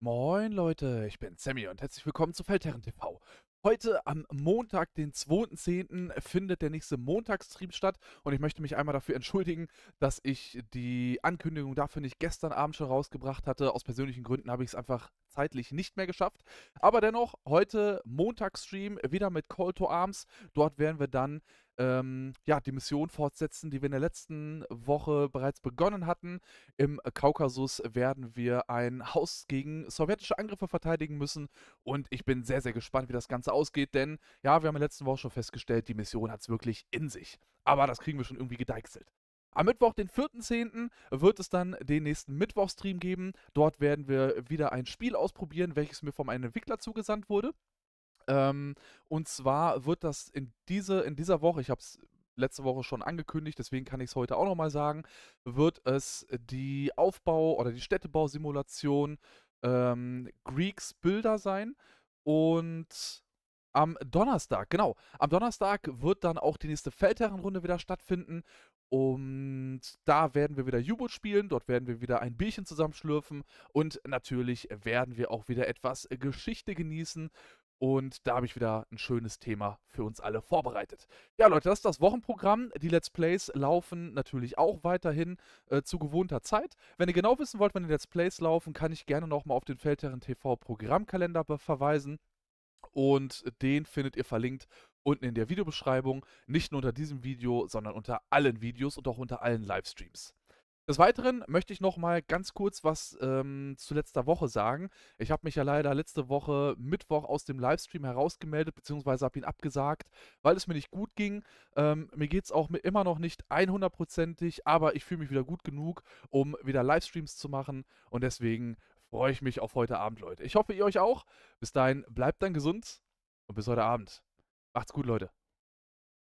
Moin Leute, ich bin Sammy und herzlich willkommen zu Feldherren TV. Heute am Montag, den 2.10., findet der nächste Montagsstream statt und ich möchte mich einmal dafür entschuldigen, dass ich die Ankündigung dafür nicht gestern Abend schon rausgebracht hatte. Aus persönlichen Gründen habe ich es einfach zeitlich nicht mehr geschafft. Aber dennoch, heute Montagsstream wieder mit Call to Arms. Dort werden wir dann ähm, ja, die Mission fortsetzen, die wir in der letzten Woche bereits begonnen hatten. Im Kaukasus werden wir ein Haus gegen sowjetische Angriffe verteidigen müssen und ich bin sehr, sehr gespannt, wie das Ganze ausgeht, denn ja, wir haben in der letzten Woche schon festgestellt, die Mission hat es wirklich in sich. Aber das kriegen wir schon irgendwie gedeichselt. Am Mittwoch, den 4.10., wird es dann den nächsten Mittwochstream geben. Dort werden wir wieder ein Spiel ausprobieren, welches mir von einen Entwickler zugesandt wurde. Ähm, und zwar wird das in, diese, in dieser Woche, ich habe es letzte Woche schon angekündigt, deswegen kann ich es heute auch nochmal sagen, wird es die Aufbau- oder die Städtebausimulation ähm, Greeks Bilder sein. Und am Donnerstag, genau, am Donnerstag wird dann auch die nächste Feldherrenrunde wieder stattfinden. Und da werden wir wieder U-Boot spielen, dort werden wir wieder ein Bierchen zusammenschlürfen und natürlich werden wir auch wieder etwas Geschichte genießen. Und da habe ich wieder ein schönes Thema für uns alle vorbereitet. Ja, Leute, das ist das Wochenprogramm. Die Let's Plays laufen natürlich auch weiterhin äh, zu gewohnter Zeit. Wenn ihr genau wissen wollt, wann die Let's Plays laufen, kann ich gerne nochmal auf den Feldherren TV Programmkalender verweisen. Und den findet ihr verlinkt unten in der Videobeschreibung. Nicht nur unter diesem Video, sondern unter allen Videos und auch unter allen Livestreams. Des Weiteren möchte ich noch mal ganz kurz was ähm, zu letzter Woche sagen. Ich habe mich ja leider letzte Woche Mittwoch aus dem Livestream herausgemeldet, beziehungsweise habe ihn abgesagt, weil es mir nicht gut ging. Ähm, mir geht es auch immer noch nicht 100%ig, aber ich fühle mich wieder gut genug, um wieder Livestreams zu machen. Und deswegen freue ich mich auf heute Abend, Leute. Ich hoffe, ihr euch auch. Bis dahin, bleibt dann gesund und bis heute Abend. Macht's gut, Leute.